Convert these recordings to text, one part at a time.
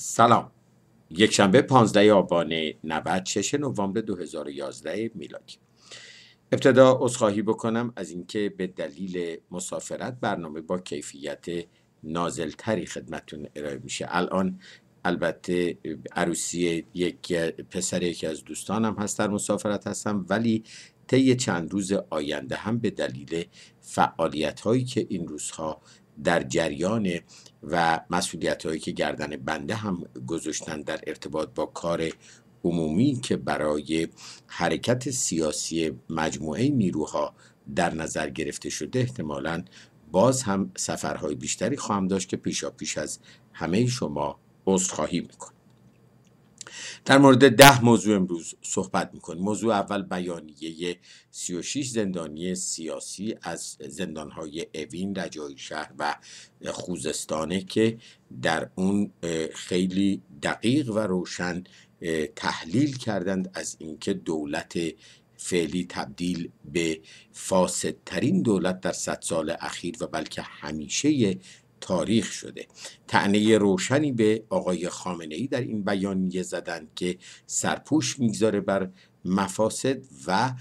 سلام یک شنبه 15 آبان 96 نوامبر 2011 میلادی ابتدا عذرخواهی بکنم از اینکه به دلیل مسافرت برنامه با کیفیت نازلتری خدمتون ارائه میشه الان البته عروسی یک پسر یکی از دوستانم هست در مسافرت هستم ولی طی چند روز آینده هم به دلیل فعالیت هایی که این روزها در جریان و مسئولیت هایی که گردن بنده هم گذاشتن در ارتباط با کار عمومی که برای حرکت سیاسی مجموعه نیروها در نظر گرفته شده احتمالا باز هم سفرهای بیشتری خواهم داشت که پیشا پیش از همه شما عذرخواهی میکنم در مورد ده موضوع امروز صحبت میکنیم موضوع اول بیانیه 36 زندانی سیاسی از زندانهای اوین جای شهر و خوزستانه که در اون خیلی دقیق و روشن تحلیل کردند از اینکه دولت فعلی تبدیل به فاسدترین دولت در صد سال اخیر و بلکه همیشه تاریخ شده تعنی روشنی به آقای خامنه ای در این بیانیه زدن که سرپوش میگذاره بر مفاسد و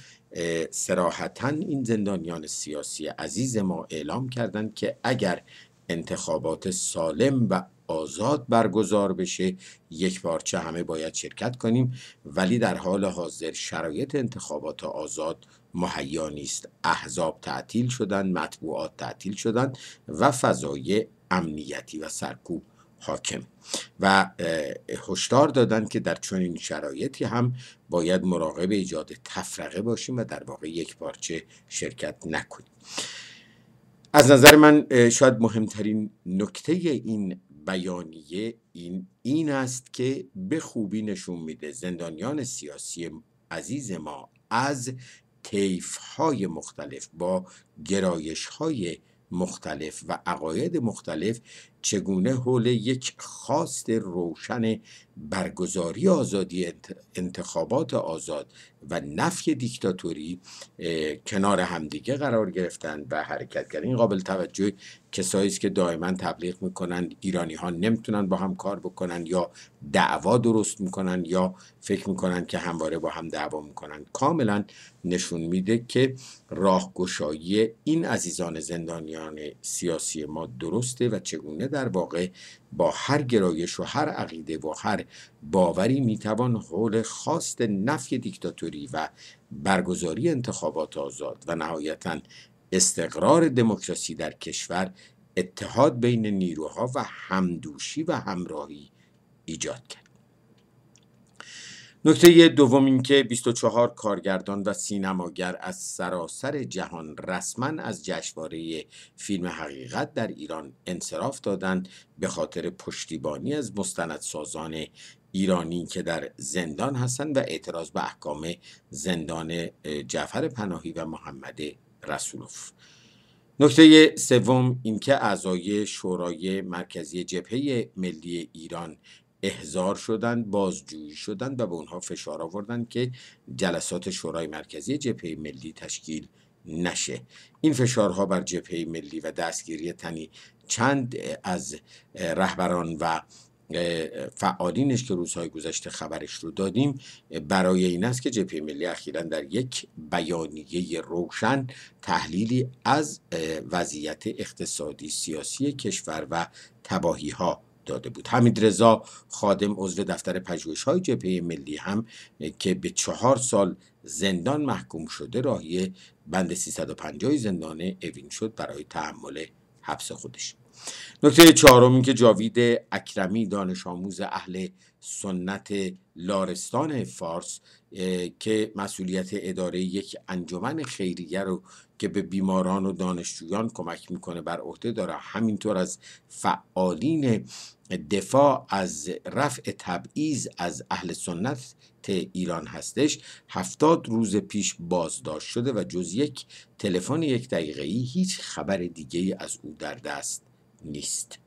سراحتا این زندانیان سیاسی عزیز ما اعلام کردند که اگر انتخابات سالم و آزاد برگزار بشه یک چه همه باید شرکت کنیم ولی در حال حاضر شرایط انتخابات آزاد مهیا نیست احزاب تعطیل شدن مطبوعات تعطیل شدن و فضای امنیتی و سرکوب حاکم و هشدار دادن که در چنین شرایطی هم باید مراقب ایجاد تفرقه باشیم و در واقع یک بارچه شرکت نکنیم از نظر من شاید مهمترین نکته این بیانیه این این است که به خوبی نشون میده زندانیان سیاسی عزیز ما از های مختلف با های مختلف و عقاید مختلف چگونه حول یک خواست روشن برگزاری آزادی انتخابات آزاد و نفی دیکتاتوری کنار همدیگه قرار گرفتن و حرکت کردن این قابل توجه کسایی است که دائما تبلیغ میکنند ایرانی ها نمیتونن با هم کار بکنن یا دعوا درست میکنن یا فکر میکنند که همواره با هم دعوا میکنند. کاملا نشون میده که راهگشایی این عزیزان زندانیان سیاسی ما درسته و چگونه در واقع با هر گرایش و هر عقیده و هر باوری میتوان حول خواست نفی دیکتاتوری و برگزاری انتخابات آزاد و نهایتا استقرار دموکراسی در کشور اتحاد بین نیروها و همدوشی و همراهی ایجاد کرد نکته دوم که 24 کارگردان و سینماگر از سراسر جهان رسما از جشنواره فیلم حقیقت در ایران انصراف دادند به خاطر پشتیبانی از مستندسازان ایرانی که در زندان هستند و اعتراض به احکام زندان جعفر پناهی و محمد رسولوف نکته سوم اینکه اعضای شورای مرکزی جبهه ملی ایران احضار شدند بازجویی شدند و به اونها فشار آوردند که جلسات شورای مرکزی جبهه ملی تشکیل نشه این فشارها بر جبهه ملی و دستگیری تنی چند از رهبران و فعالینش که روزهای گذشته خبرش رو دادیم برای این است که جبهه ملی اخیرا در یک بیانیه روشن تحلیلی از وضعیت اقتصادی سیاسی کشور و تباهی ها داده بود حمید رضا خادم عضو دفتر های جبهه ملی هم که به چهار سال زندان محکوم شده راهی بند 350 زندان اوین شد برای تحمل حبس خودش نکته چهارم که جاوید اکرمی دانش آموز اهل سنت لارستان فارس که مسئولیت اداره یک انجمن خیریه رو که به بیماران و دانشجویان کمک میکنه بر عهده داره همینطور از فعالین دفاع از رفع تبعیض از اهل سنت ایران هستش هفتاد روز پیش بازداشت شده و جز یک تلفن یک دقیقه ای هیچ خبر دیگه از او در دست نیست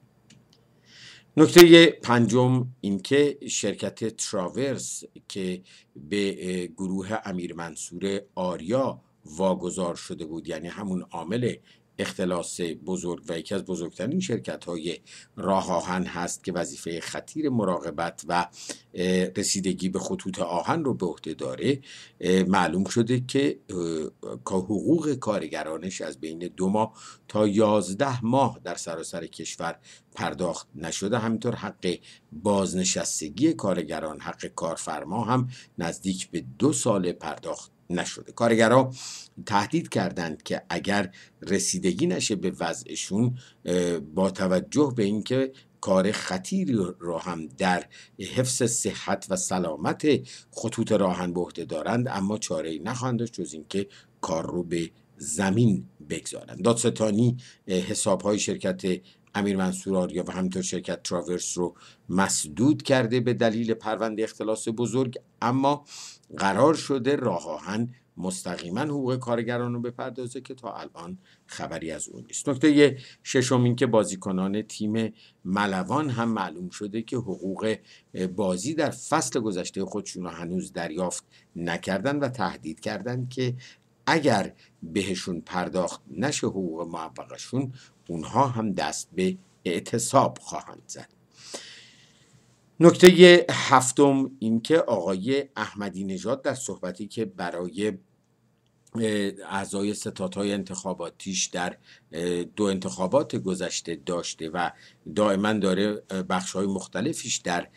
نکته پنجم اینکه شرکت تراورس که به گروه امیر منصور آریا واگذار شده بود یعنی همون عامل اختلاس بزرگ و یکی از بزرگترین شرکت های راه آهن هست که وظیفه خطیر مراقبت و رسیدگی به خطوط آهن رو به عهده داره معلوم شده که حقوق کارگرانش از بین دو ماه تا یازده ماه در سراسر کشور پرداخت نشده همینطور حق بازنشستگی کارگران حق کارفرما هم نزدیک به دو سال پرداخت نشده کارگرها تهدید کردند که اگر رسیدگی نشه به وضعشون با توجه به اینکه کار خطیری را هم در حفظ صحت و سلامت خطوط راهن به عهده دارند اما چاره ای نخواهند داشت جز اینکه کار رو به زمین بگذارند دادستانی حساب های شرکت امیر منصور آریا و همینطور شرکت تراورس رو مسدود کرده به دلیل پرونده اختلاس بزرگ اما قرار شده راه آهن مستقیما حقوق کارگران رو بپردازه که تا الان خبری از اون نیست نکته ششم این که بازیکنان تیم ملوان هم معلوم شده که حقوق بازی در فصل گذشته خودشون رو هنوز دریافت نکردن و تهدید کردند که اگر بهشون پرداخت نشه حقوق معبقشون اونها هم دست به اعتصاب خواهند زد نکته هفتم اینکه آقای احمدی نژاد در صحبتی که برای اعضای ستادهای انتخاباتیش در دو انتخابات گذشته داشته و دائما داره بخش های مختلفیش در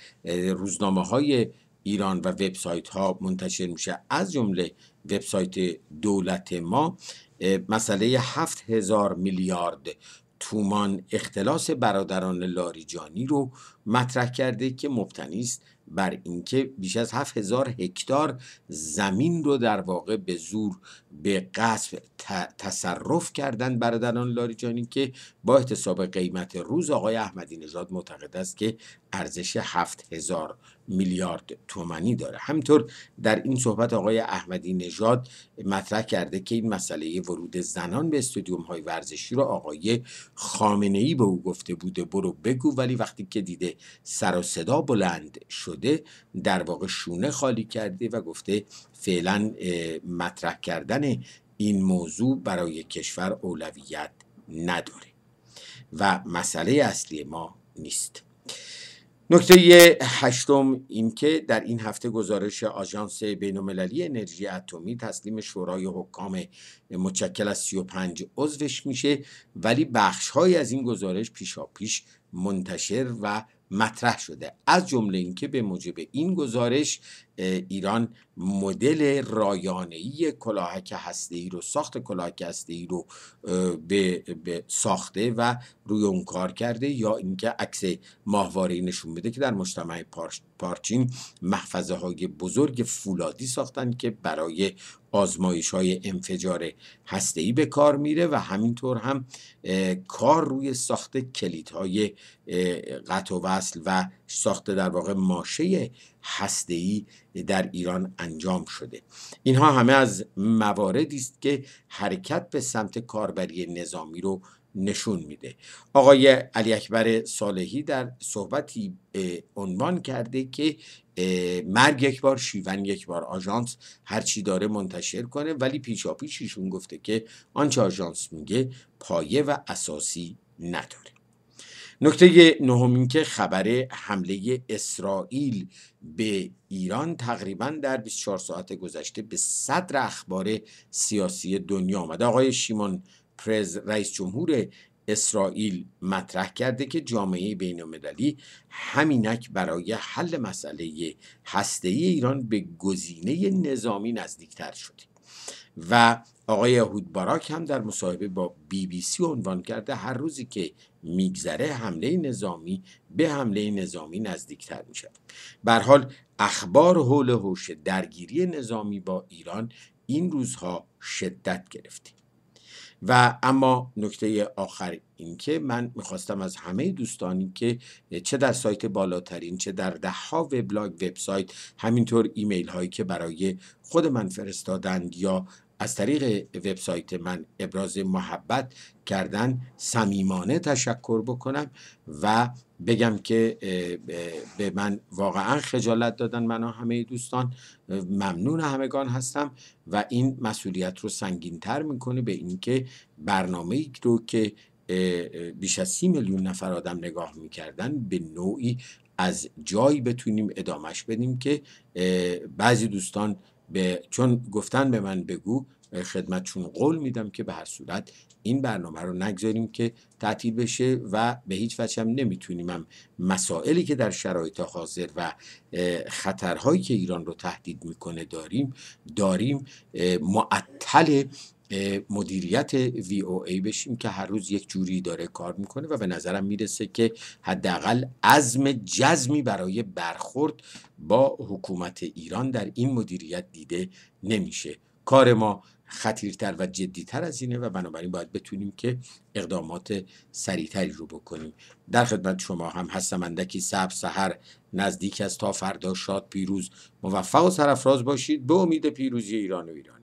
روزنامه های ایران و وبسایت ها منتشر میشه از جمله وبسایت دولت ما مسئله هفت هزار میلیارد تومان اختلاس برادران لاریجانی رو مطرح کرده که مبتنی است بر اینکه بیش از 7000 هکتار زمین رو در واقع به زور به قصب تصرف کردن برادران لاریجانی که با احتساب قیمت روز آقای احمدی نژاد معتقد است که ارزش 7000 میلیارد تومنی داره همینطور در این صحبت آقای احمدی نژاد مطرح کرده که این مسئله ورود زنان به استودیوم های ورزشی رو آقای خامنه ای به او گفته بوده برو بگو ولی وقتی که دیده سر و صدا بلند شده در واقع شونه خالی کرده و گفته فعلا مطرح کردن این موضوع برای کشور اولویت نداره و مسئله اصلی ما نیست نکته هشتم اینکه در این هفته گزارش آژانس بینالمللی انرژی اتمی تسلیم شورای حکام متشکل از 35 عضوش میشه ولی بخشهایی از این گزارش پیشاپیش منتشر و مطرح شده از جمله اینکه به موجب این گزارش ایران مدل رایانه‌ای کلاهک هسته‌ای رو ساخت کلاهک هسته‌ای رو به،, ساخته و روی اون کار کرده یا اینکه عکس ماهواره‌ای نشون بده که در مجتمع پارچین محفظه های بزرگ فولادی ساختن که برای آزمایش های انفجار ای به کار میره و همینطور هم کار روی ساخت کلیدهای قطع و وصل و ساخت در واقع ماشه ای در ایران انجام شده اینها همه از مواردی است که حرکت به سمت کاربری نظامی رو نشون میده آقای علی اکبر صالحی در صحبتی عنوان کرده که مرگ یک بار شیون یک بار آژانس هرچی داره منتشر کنه ولی پیشاپیش ایشون گفته که آنچه آژانس میگه پایه و اساسی نداره نکته نهم که خبر حمله اسرائیل به ایران تقریبا در 24 ساعت گذشته به صدر اخبار سیاسی دنیا آمده آقای شیمون رئیس جمهور اسرائیل مطرح کرده که جامعه بین المللی همینک برای حل مسئله هسته ای ایران به گزینه نظامی نزدیکتر شده و آقای یهود باراک هم در مصاحبه با بی بی سی عنوان کرده هر روزی که میگذره حمله نظامی به حمله نظامی نزدیکتر میشه بر حال اخبار حول هوش درگیری نظامی با ایران این روزها شدت گرفته و اما نکته آخر اینکه من میخواستم از همه دوستانی که چه در سایت بالاترین چه در دهها وبلاگ وبسایت همینطور ایمیل هایی که برای خود من فرستادند یا از طریق وبسایت من ابراز محبت کردن صمیمانه تشکر بکنم و بگم که به من واقعا خجالت دادن من و همه دوستان ممنون همگان هستم و این مسئولیت رو سنگینتر میکنه به اینکه برنامه ای رو که بیش از سی میلیون نفر آدم نگاه میکردن به نوعی از جایی بتونیم ادامش بدیم که بعضی دوستان به چون گفتن به من بگو خدمت چون قول میدم که به هر صورت این برنامه رو نگذاریم که تعطیل بشه و به هیچ وجه هم نمیتونیم هم مسائلی که در شرایط حاضر و خطرهایی که ایران رو تهدید میکنه داریم داریم معطل مدیریت وی او ای بشیم که هر روز یک جوری داره کار میکنه و به نظرم میرسه که حداقل عزم جزمی برای برخورد با حکومت ایران در این مدیریت دیده نمیشه کار ما خطیرتر و جدیتر از اینه و بنابراین باید بتونیم که اقدامات سریعتری رو بکنیم در خدمت شما هم هستم اندکی سب سحر نزدیک از تا فردا شاد پیروز موفق و سرفراز باشید به امید پیروزی ایران و ایران